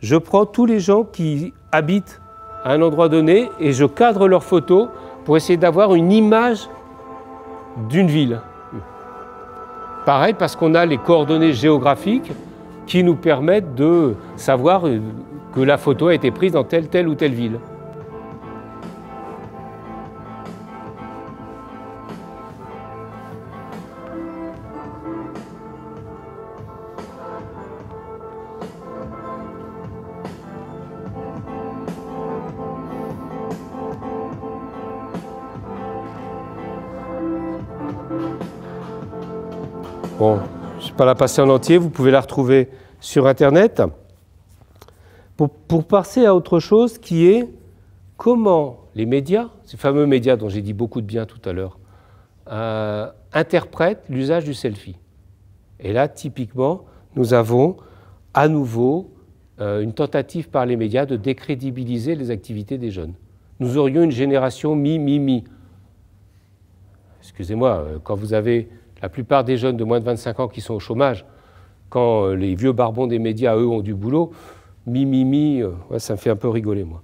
A: Je prends tous les gens qui habitent à un endroit donné et je cadre leurs photos pour essayer d'avoir une image d'une ville. Pareil, parce qu'on a les coordonnées géographiques qui nous permettent de savoir euh, que la photo a été prise dans telle, telle ou telle ville. pas la passer en entier, vous pouvez la retrouver sur Internet. Pour, passer à autre chose qui est comment les médias, ces fameux médias dont j'ai dit beaucoup de bien tout à l'heure, euh, interprètent l'usage du selfie. Et là, typiquement, nous avons à nouveau euh, une tentative par les médias de décrédibiliser les activités des jeunes. Nous aurions une génération mi-mi-mi. Excusez-moi, euh, quand vous avez la plupart des jeunes de moins de 25 ans qui sont au chômage, quand euh, les vieux barbons des médias, eux, ont du boulot, mi mi, mi, euh, ça me fait un peu rigoler, moi.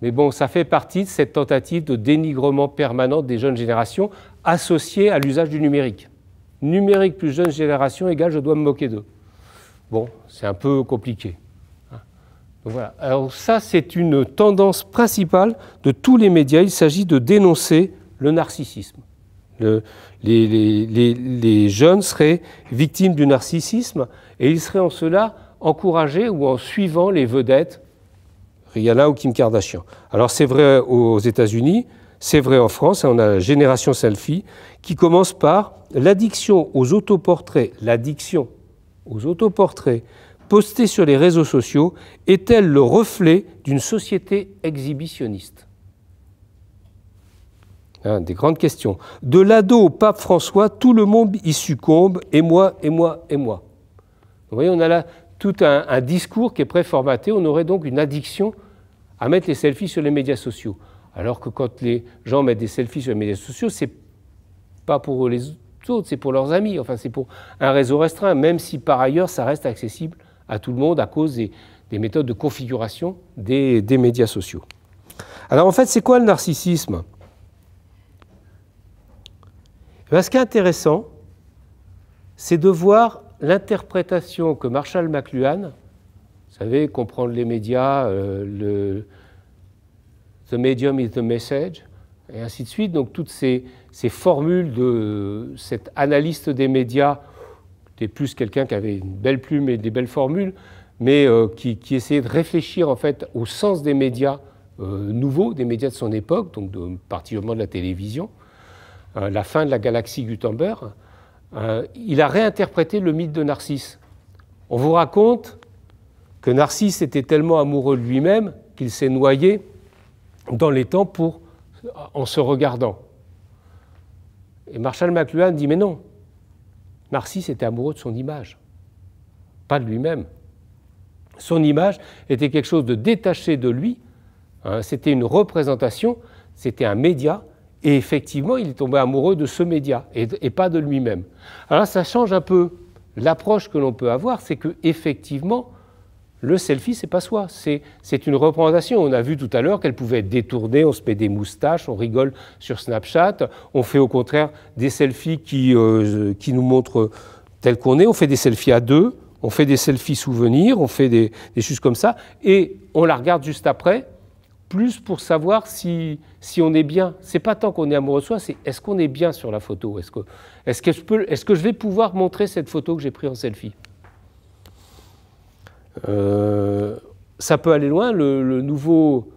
A: Mais bon, ça fait partie de cette tentative de dénigrement permanent des jeunes générations associée à l'usage du numérique. Numérique plus jeune génération égale je dois me moquer d'eux. Bon, c'est un peu compliqué. Hein. Donc voilà. Alors ça, c'est une tendance principale de tous les médias. Il s'agit de dénoncer le narcissisme les, jeunes seraient victimes du narcissisme et ils seraient en cela encouragés ou en suivant les vedettes Rihanna ou Kim Kardashian. Alors c'est vrai aux États-Unis, c'est vrai en France, hein, on a la génération selfie qui commence par l'addiction aux autoportraits, l'addiction aux autoportraits postés sur les réseaux sociaux est-elle le reflet d'une société exhibitionniste Hein, des grandes questions. De l'ado au pape François, tout le monde y succombe, et moi, et moi, et moi. Vous voyez, on a là tout un, discours qui est préformaté. On aurait donc une addiction à mettre les selfies sur les médias sociaux. Alors que quand les gens mettent des selfies sur les médias sociaux, c'est pas pour les autres, c'est pour leurs amis. Enfin, c'est pour un réseau restreint, même si par ailleurs ça reste accessible à tout le monde à cause des, méthodes de configuration des médias sociaux. Alors en fait, c'est quoi le narcissisme eh ben, ce qui est intéressant, c'est de voir l'interprétation que Marshall McLuhan, vous savez, comprendre les médias, euh, le, the medium is the message, et ainsi de suite. Donc toutes ces, formules de cet analyste des médias, qui était plus quelqu'un qui avait une belle plume et des belles formules, mais euh, qui, essayait de réfléchir en fait au sens des médias euh, nouveaux, des médias de son époque, donc particulièrement de la télévision. Euh, la fin de la galaxie Gutenberg, euh, il a réinterprété le mythe de Narcisse. On vous raconte que Narcisse était tellement amoureux de lui-même qu'il s'est noyé dans l'étang pour, en se regardant. Et Marshall McLuhan dit Mais non, Narcisse était amoureux de son image, pas de lui-même. Son image était quelque chose de détaché de lui, hein, c'était une représentation, c'était un média, et effectivement, il est tombé amoureux de ce média et, pas de lui-même. Alors ça change un peu l'approche que l'on peut avoir, c'est que effectivement, le selfie, c'est pas soi, c'est une représentation. On a vu tout à l'heure qu'elle pouvait être détournée, on se met des moustaches, on rigole sur Snapchat, on fait au contraire des selfies qui, euh, qui nous montrent tel qu'on est, on fait des selfies à deux, on fait des selfies souvenirs, on fait des, des choses comme ça, et on la regarde juste après, plus pour savoir si, si on est bien. C'est pas tant qu'on est amoureux de soi, c'est est-ce qu'on est bien sur la photo Est-ce que, est je est que je vais pouvoir montrer cette photo que j'ai prise en selfie euh, Ça peut aller loin. Le, nouveau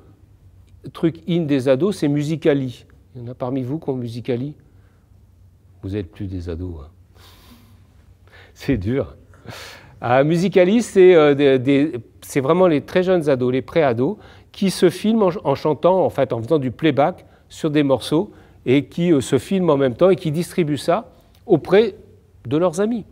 A: truc in des ados, c'est Musicali. Il y en a parmi vous qui ont Musicali Vous n'êtes plus des ados. Hein. C'est dur. Ah, Musicali, euh, c'est vraiment les très jeunes ados, les pré-ados, qui se filment en, chantant, en fait, en faisant du playback sur des morceaux et qui euh, se filment en même temps et qui distribuent ça auprès de leurs amis,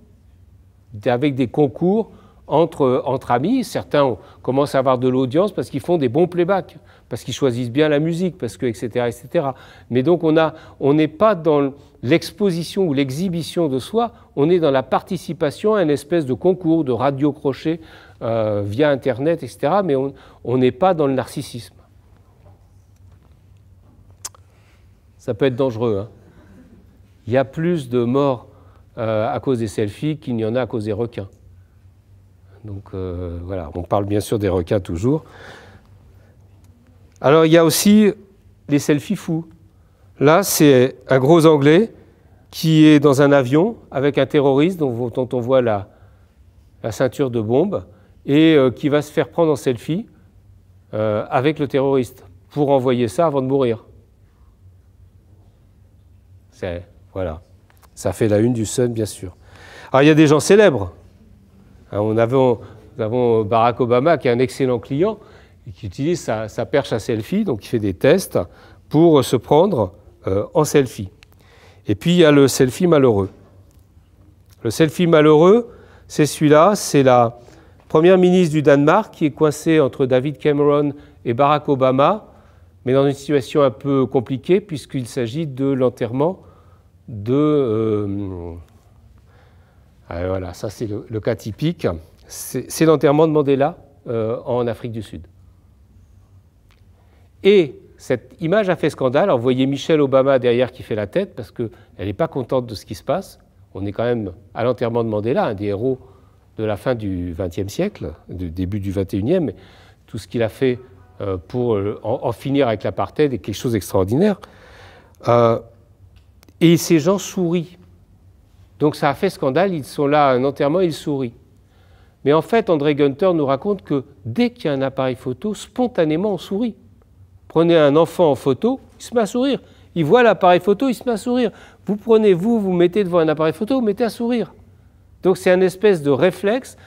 A: avec des concours entre, euh, entre amis. Certains commencent à avoir de l'audience parce qu'ils font des bons playbacks, parce qu'ils choisissent bien la musique, parce que, etc., etc. Mais donc, on n'est on pas dans... Le, l'exposition ou l'exhibition de soi, on est dans la participation à une espèce de concours, de radio-crochet euh, via Internet, etc. Mais on n'est pas dans le narcissisme. Ça peut être dangereux. Hein. Il y a plus de morts euh, à cause des selfies qu'il n'y en a à cause des requins. Donc euh, voilà, on parle bien sûr des requins toujours. Alors il y a aussi les selfies fous. Là, c'est un gros Anglais qui est dans un avion avec un terroriste dont, on voit la, ceinture de bombe et euh, qui va se faire prendre en selfie euh, avec le terroriste pour envoyer ça avant de mourir. Voilà. Ça fait la une du Sun, bien sûr. Alors, il y a des gens célèbres. Hein, on nous avons Barack Obama, qui est un excellent client, et qui utilise sa, sa perche à selfie, donc il fait des tests pour euh, se prendre euh, en selfie. Et puis il y a le selfie malheureux. Le selfie malheureux, c'est celui-là, c'est la première ministre du Danemark qui est coincée entre David Cameron et Barack Obama, mais dans une situation un peu compliquée puisqu'il s'agit de l'enterrement de... Euh, ah, voilà, ça c'est le, cas typique. C'est l'enterrement de Mandela euh, en Afrique du Sud. Et cette image a fait scandale. Alors, vous voyez Michelle Obama derrière qui fait la tête parce qu'elle n'est pas contente de ce qui se passe. On est quand même à l'enterrement de Mandela, un des héros de la fin du XXe siècle, du début du XXIe. Tout ce qu'il a fait euh, pour euh, en finir avec l'apartheid est quelque chose d'extraordinaire. Euh, et ces gens sourient. Donc ça a fait scandale, ils sont là à un enterrement, ils sourient. Mais en fait, André Gunther nous raconte que dès qu'il y a un appareil photo, spontanément on sourit. Prenez un enfant en photo, il se met à sourire. Il voit l'appareil photo, il se met à sourire. Vous prenez, vous, vous mettez devant un appareil photo, vous mettez à sourire. Donc c'est un espèce de réflexe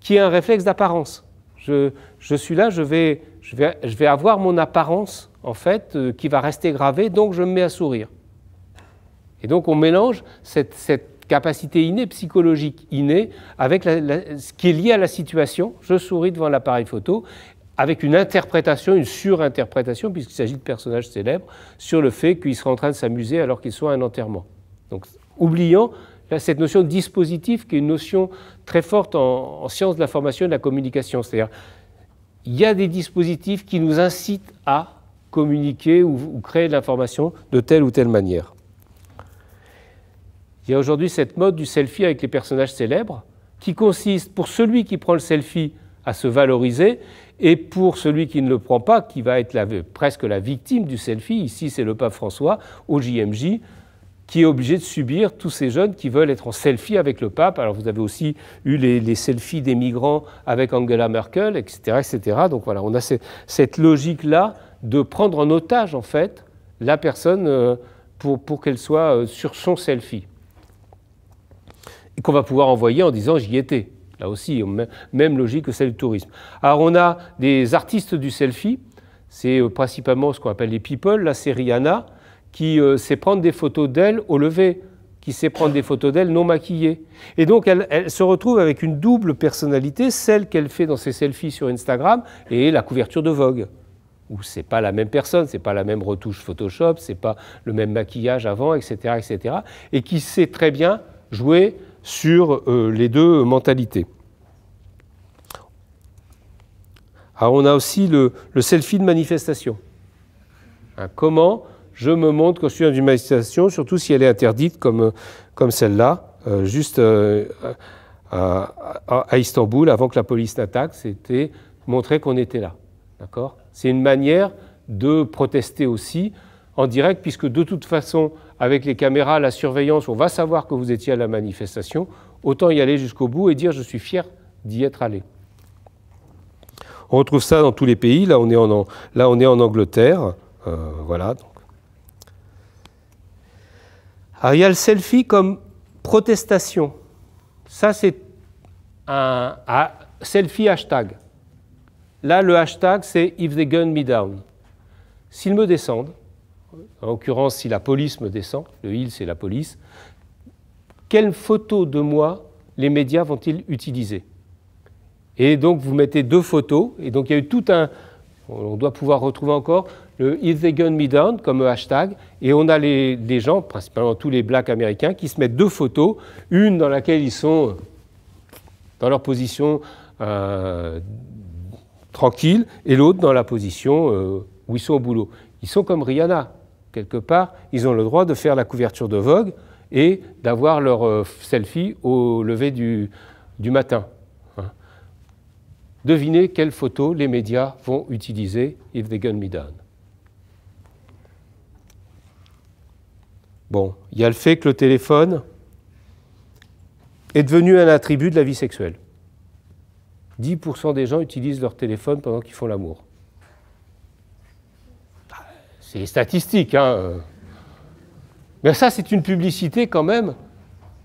A: qui est un réflexe d'apparence. Je, suis là, je vais, je, vais, je vais, avoir mon apparence, en fait, euh, qui va rester gravée, donc je me mets à sourire. Et donc on mélange cette, capacité innée, psychologique innée, avec ce qui est lié à la situation. Je souris devant l'appareil photo, avec une interprétation, une surinterprétation, puisqu'il s'agit de personnages célèbres, sur le fait qu'ils seraient en train de s'amuser alors qu'ils sont à un enterrement. Donc, oubliant cette notion de dispositif qui est une notion très forte en, science sciences de l'information et de la communication. C'est-à-dire, il y a des dispositifs qui nous incitent à communiquer ou créer de l'information de telle ou telle manière. Il y a aujourd'hui cette mode du selfie avec les personnages célèbres qui consiste pour celui qui prend le selfie à se valoriser et pour celui qui ne le prend pas, qui va être presque la victime du selfie, ici c'est le pape François au JMJ, qui est obligé de subir tous ces jeunes qui veulent être en selfie avec le pape. Alors vous avez aussi eu les, selfies des migrants avec Angela Merkel, etc., etc. Donc voilà, on a cette, logique-là de prendre en otage en fait la personne euh, pour, pour qu'elle soit euh, sur son selfie. Et qu'on va pouvoir envoyer en disant j'y étais. Là aussi, même logique que celle du tourisme. Alors on a des artistes du selfie, c'est euh, principalement ce qu'on appelle les people, la série Rihanna, qui euh, sait prendre des photos d'elle au lever, qui sait prendre des photos d'elle non maquillée. Et donc elle, elle, se retrouve avec une double personnalité, celle qu'elle fait dans ses selfies sur Instagram et la couverture de Vogue où c'est pas la même personne, c'est pas la même retouche Photoshop, ce n'est pas le même maquillage avant, etc., etc., et qui sait très bien jouer sur euh, les deux mentalités. Alors ah, on a aussi le, selfie de manifestation. Hein, comment je me montre quand je suis dans une manifestation, surtout si elle est interdite comme, comme celle-là, euh, juste euh, à, Istanbul, avant que la police n'attaque, c'était montrer qu'on était là. D'accord C'est une manière de protester aussi en direct, puisque de toute façon, avec les caméras, la surveillance, on va savoir que vous étiez à la manifestation, autant y aller jusqu'au bout et dire je suis fier d'y être allé. On retrouve ça dans tous les pays. Là, on est en, là, on est en Angleterre. Euh, voilà. Donc. il y a le selfie comme protestation. Ça, c'est un, un ah, selfie hashtag. Là, le hashtag, c'est If they gun me down. S'ils me descendent, en l'occurrence, si la police me descend, le il c'est la police, quelle photos de moi les médias vont-ils utiliser Et donc vous mettez deux photos, et donc il y a eu tout un, on doit pouvoir retrouver encore le If They Gun Me Down comme hashtag, et on a les, gens, principalement tous les blacks américains, qui se mettent deux photos, une dans laquelle ils sont dans leur position euh, tranquille, et l'autre dans la position euh, où ils sont au boulot. Ils sont comme Rihanna, quelque part, ils ont le droit de faire la couverture de Vogue et d'avoir leur euh, selfie au lever du, du matin. Hein. Devinez quelles photos les médias vont utiliser if they gun me down. Bon, il y a le fait que le téléphone est devenu un attribut de la vie sexuelle. 10% des gens utilisent leur téléphone pendant qu'ils font l'amour c'est statistique. Hein. Euh. Mais ça, c'est une publicité quand même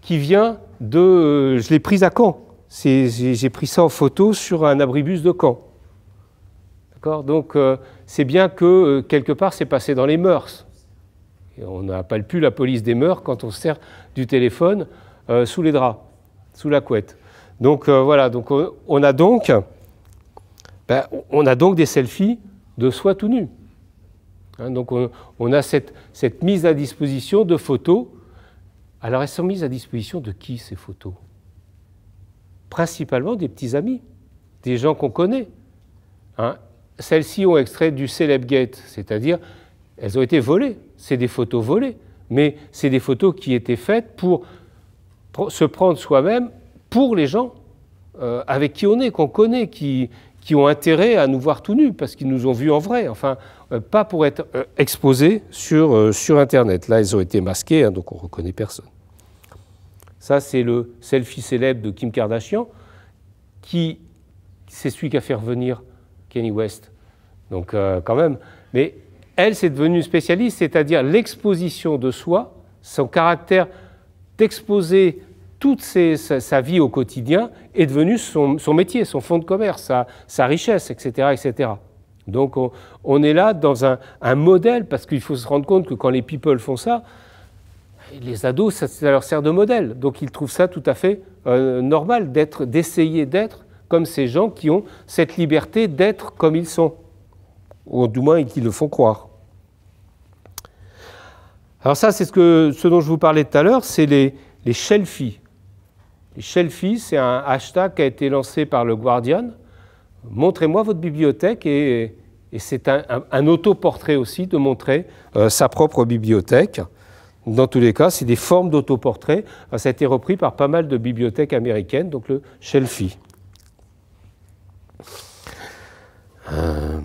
A: qui vient de. Euh, je l'ai prise à Caen. J'ai pris ça en photo sur un abribus de Caen. D'accord Donc, euh, c'est bien que quelque part, c'est passé dans les mœurs. Et on n'appelle plus la police des mœurs quand on se sert du téléphone sous les draps, sous la couette. Donc, voilà. Donc, a donc. Ben, on a donc des selfies de soi tout nu. Hein, donc on, a cette, mise à disposition de photos. Alors elles sont mises à disposition de qui ces photos Principalement des petits amis, des gens qu'on connaît. Hein, celles-ci ont extrait du Gate, c'est-à-dire elles ont été volées. C'est des photos volées, mais c'est des photos qui étaient faites pour se prendre soi-même pour les gens euh, avec qui on est, qu'on connaît, qui, qui ont intérêt à nous voir tout nus parce qu'ils nous ont vus en vrai. Enfin, euh, pas pour être euh, exposées sur, euh, sur Internet. Là, elles ont été masquées, hein, donc on ne reconnaît personne. Ça, c'est le selfie célèbre de Kim Kardashian, qui c'est celui qui a fait revenir Kanye West. Donc, quand même. Mais elle, s'est devenue spécialiste, c'est-à-dire l'exposition de soi, son caractère d'exposer toute sa, vie au quotidien est devenu son, métier, son fonds de commerce, sa, sa richesse, etc., etc. Donc on, est là dans un, modèle, parce qu'il faut se rendre compte que quand les people font ça, les ados, ça, leur sert de modèle. Donc ils trouvent ça tout à fait euh, normal d'essayer d'être comme ces gens qui ont cette liberté d'être comme ils sont, ou du moins qui le font croire. Alors ça, c'est ce, dont je vous parlais tout à l'heure, c'est les, les Shelfies. Les Shelfies, c'est un hashtag qui a été lancé par le Guardian, montrez-moi votre bibliothèque et, c'est un, autoportrait aussi de montrer euh, sa propre bibliothèque. Dans tous les cas, c'est des formes d'autoportrait. Euh, ça a été repris par pas mal de bibliothèques américaines, donc le selfie. Euh,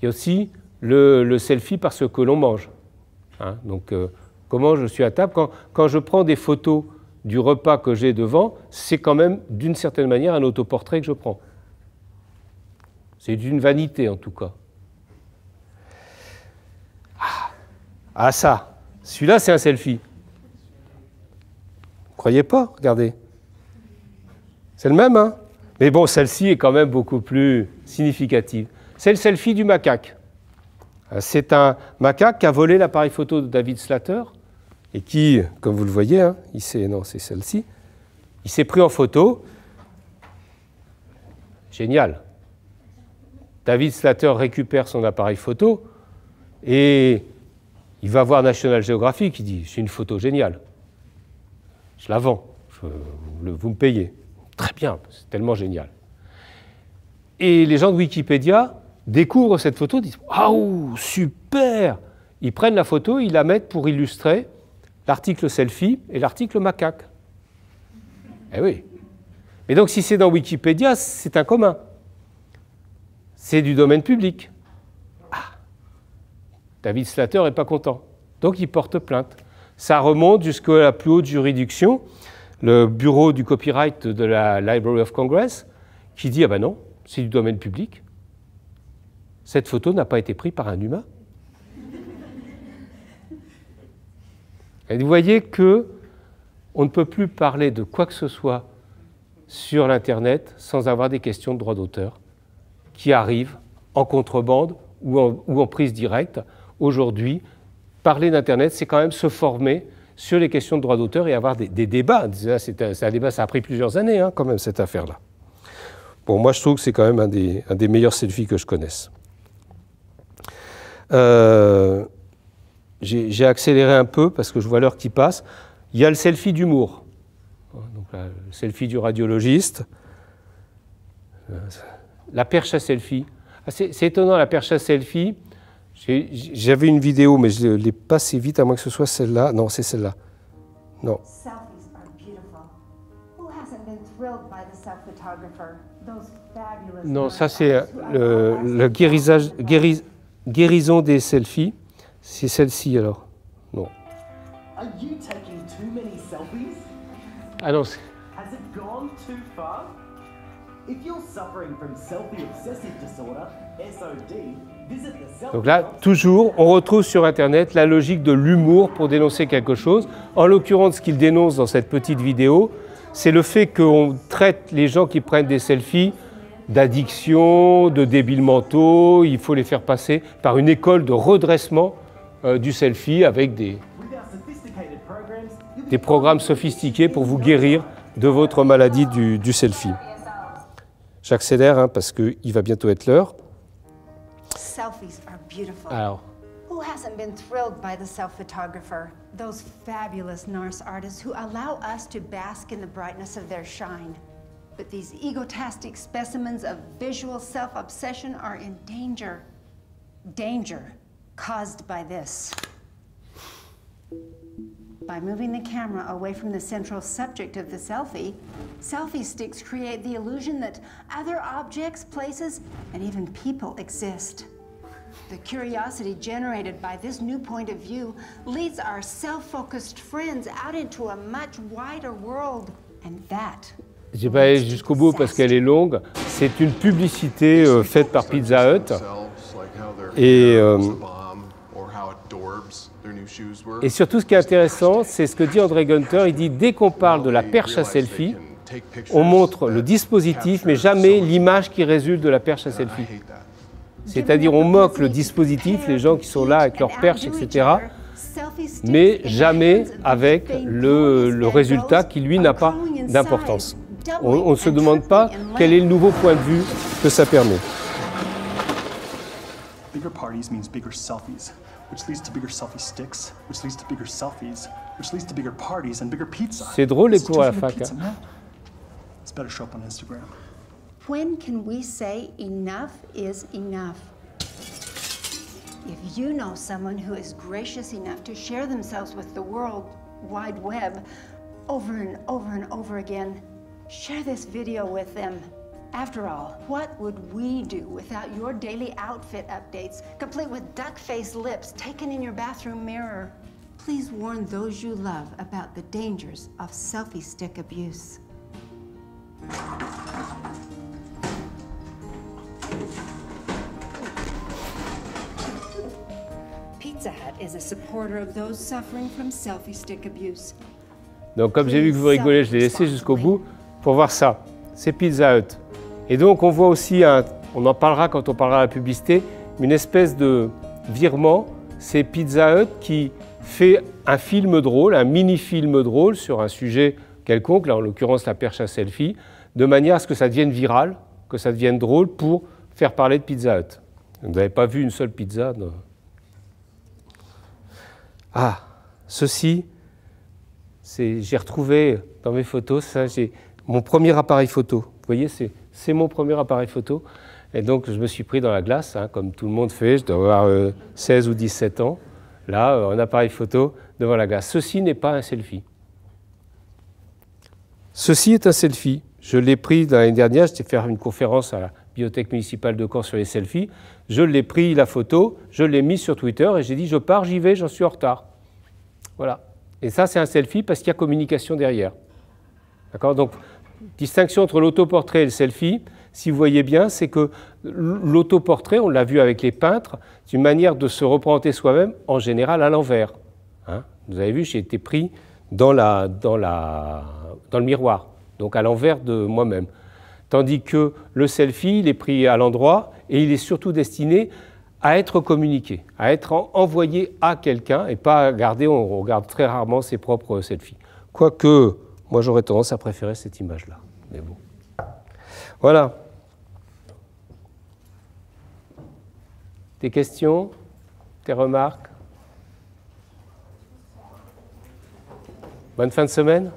A: il y a aussi le, selfie parce que l'on mange. Hein. donc, comment je suis à table quand je prends des photos du repas que j'ai devant, c'est quand même d'une certaine manière un autoportrait que je prends. C'est d'une vanité en tout cas. Ah, ah, ça, celui-là c'est un selfie. Vous croyez pas Regardez. C'est le même, hein Mais bon, celle-ci est quand même beaucoup plus significative. C'est le selfie du macaque. Ah, c'est un macaque qui a volé l'appareil photo de David Slater et qui, comme vous le voyez, hein, il s'est... non, c'est celle-ci, il s'est pris en photo. Génial. David Slater récupère son appareil photo et il va voir National Geographic, il dit C'est une photo géniale. Je la vends, vous me payez. Très bien, c'est tellement génial. Et les gens de Wikipédia découvrent cette photo, disent Waouh, super Ils prennent la photo, ils la mettent pour illustrer l'article selfie et l'article macaque. Eh oui. Mais donc si c'est dans Wikipédia, c'est un commun. C'est du domaine public. Ah. David Slater n'est pas content. Donc il porte plainte. Ça remonte jusqu'à la plus haute juridiction, le bureau du copyright de la Library of Congress, qui dit Ah ben non, c'est du domaine public. Cette photo n'a pas été prise par un humain. Et vous voyez que on ne peut plus parler de quoi que ce soit sur l'Internet sans avoir des questions de droit d'auteur qui arrivent en contrebande ou en, prise directe. Aujourd'hui, parler d'Internet, c'est quand même se former sur les questions de droit d'auteur et avoir des, débats. C'est un, débat, ça a pris plusieurs années hein, quand même, cette affaire-là. Bon, moi, je trouve que c'est quand même un des, un des, meilleurs selfies que je connaisse. Euh, j'ai accéléré un peu parce que je vois l'heure qui passe. Il y a le selfie d'humour. Donc, le selfie du radiologiste. La perche à selfie. Ah, c'est étonnant, la perche à selfie. J'avais une vidéo, mais je l'ai passée vite, à moins que ce soit celle-là. Non, c'est celle-là. Non.
B: Non, ça c'est
A: euh, le, guérison des selfies. C'est celle-ci alors. Non. donc là, toujours, on retrouve sur Internet la logique de l'humour pour dénoncer quelque chose. En l'occurrence, ce qu'il dénonce dans cette petite vidéo, c'est le fait qu'on traite les gens qui prennent des selfies d'addiction, de débiles mentaux, il faut les faire passer par une école de redressement euh, du selfie avec des, des programmes sophistiqués pour vous guérir de votre maladie du, du selfie. J'accélère hein, parce qu'il va bientôt être l'heure.
B: Alors. Who hasn't been thrilled by the self-photographer? Those fabulous NARS artists who allow us to bask in the brightness of their shine. But these egotastic specimens of visual self-obsession are in danger. Danger. caused by this. By moving the camera away from the central subject of the selfie, selfie sticks create the illusion that other objects, places, and even people exist. The curiosity generated by this new point of view leads our self-focused friends out into a much wider world, and that
A: J'ai pas allé jusqu'au bout parce qu'elle est longue. C'est une publicité euh, faite par Pizza Hut et euh, Et surtout, ce qui est intéressant, c'est ce que dit André Gunter, Il dit dès qu'on parle de la perche à selfie, on montre le dispositif, mais jamais l'image qui résulte de la perche à selfie. C'est-à-dire, on moque le dispositif, les gens qui sont là avec leur perche, etc., mais jamais avec le, le résultat qui, lui, n'a pas d'importance. On ne se demande pas quel est le nouveau point de vue que ça permet.
B: C'est drôle les cours à la fac. Instagram. When can we say enough is enough? If you know someone who is gracious enough to share themselves with the world wide web over and over and over again, share this video with them. After all, what would we do without your daily outfit updates, complete with duck face lips taken in your bathroom mirror? Please warn those you love about the dangers of selfie stick abuse. Pizza Hut is a supporter of those suffering from selfie stick abuse.
A: Donc comme j'ai vu que vous rigolez, je l'ai laissé jusqu'au bout pour voir ça. C'est Pizza Hut. Et donc on voit aussi, on en parlera quand on parlera de la publicité, une espèce de virement, c'est Pizza Hut qui fait un film drôle, un mini-film drôle sur un sujet quelconque, là en l'occurrence la perche à selfie, de manière à ce que ça devienne viral, que ça devienne drôle pour faire parler de Pizza Hut. Vous n'avez pas vu une seule pizza Ah, ceci, j'ai retrouvé dans mes photos, ça, j'ai mon premier appareil photo. Vous voyez, c'est c'est mon premier appareil photo. Et donc, je me suis pris dans la glace, hein, comme tout le monde fait. Je dois avoir 16 euh, ou 17 ans. Là, euh, un appareil photo devant la glace. Ceci n'est pas un selfie. Ceci est un selfie. Je l'ai pris l'année dernière. J'étais faire une conférence à la bibliothèque municipale de Caen sur les selfies. Je l'ai pris la photo, je l'ai mis sur Twitter et j'ai dit je pars, j'y vais, j'en suis en retard. Voilà. Et ça, c'est un selfie parce qu'il y a communication derrière. D'accord Donc, Distinction entre l'autoportrait et le selfie, si vous voyez bien, c'est que l'autoportrait, on l'a vu avec les peintres, c'est une manière de se représenter soi-même en général à l'envers. Hein. vous avez vu, j'ai été pris dans, le miroir, donc à l'envers de moi-même. Tandis que le selfie, il est pris à l'endroit et il est surtout destiné à être communiqué, à être envoyé à quelqu'un et pas à garder, on regarde très rarement ses propres selfies. Quoique moi, j'aurais tendance à préférer cette image-là. Mais bon. Voilà. Des questions Des remarques Bonne fin de semaine